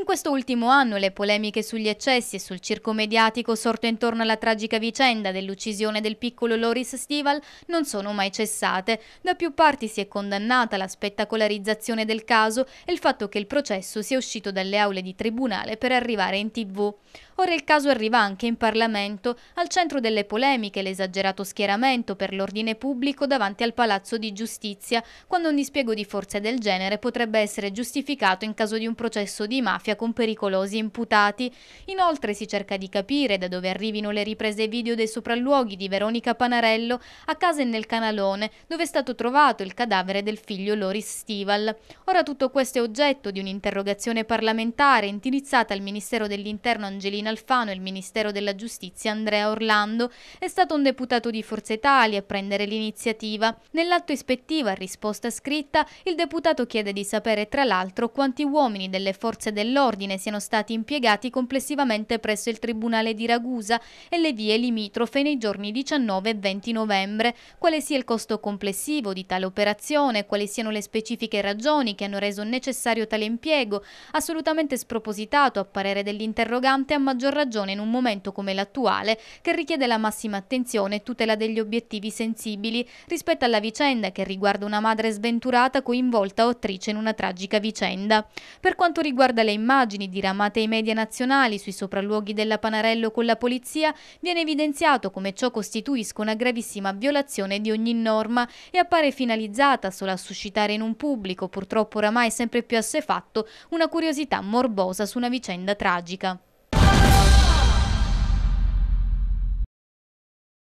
In quest'ultimo anno le polemiche sugli eccessi e sul circo mediatico sorto intorno alla tragica vicenda dell'uccisione del piccolo Loris Stival non sono mai cessate. Da più parti si è condannata la spettacolarizzazione del caso e il fatto che il processo sia uscito dalle aule di tribunale per arrivare in tv. Ora il caso arriva anche in Parlamento, al centro delle polemiche l'esagerato schieramento per l'ordine pubblico davanti al Palazzo di Giustizia, quando un dispiego di forze del genere potrebbe essere giustificato in caso di un processo di mafia con pericolosi imputati. Inoltre si cerca di capire da dove arrivino le riprese video dei sopralluoghi di Veronica Panarello a casa e nel canalone, dove è stato trovato il cadavere del figlio Loris Stival. Ora tutto questo è oggetto di un'interrogazione parlamentare indirizzata al Ministero dell'Interno Angelina Alfano e il Ministero della Giustizia Andrea Orlando. È stato un deputato di Forza Italia a prendere l'iniziativa. Nell'atto ispettivo a risposta scritta, il deputato chiede di sapere tra l'altro quanti uomini delle forze dell'ordine siano stati impiegati complessivamente presso il Tribunale di Ragusa e le vie limitrofe nei giorni 19 e 20 novembre, quale sia il costo complessivo di tale operazione, quali siano le specifiche ragioni che hanno reso necessario tale impiego, assolutamente spropositato a parere dell'interrogante a maggior maggior ragione in un momento come l'attuale che richiede la massima attenzione e tutela degli obiettivi sensibili rispetto alla vicenda che riguarda una madre sventurata coinvolta o attrice in una tragica vicenda. Per quanto riguarda le immagini diramate ai media nazionali sui sopralluoghi della Panarello con la polizia, viene evidenziato come ciò costituisca una gravissima violazione di ogni norma e appare finalizzata solo a suscitare in un pubblico, purtroppo oramai sempre più assefatto, una curiosità morbosa su una vicenda tragica.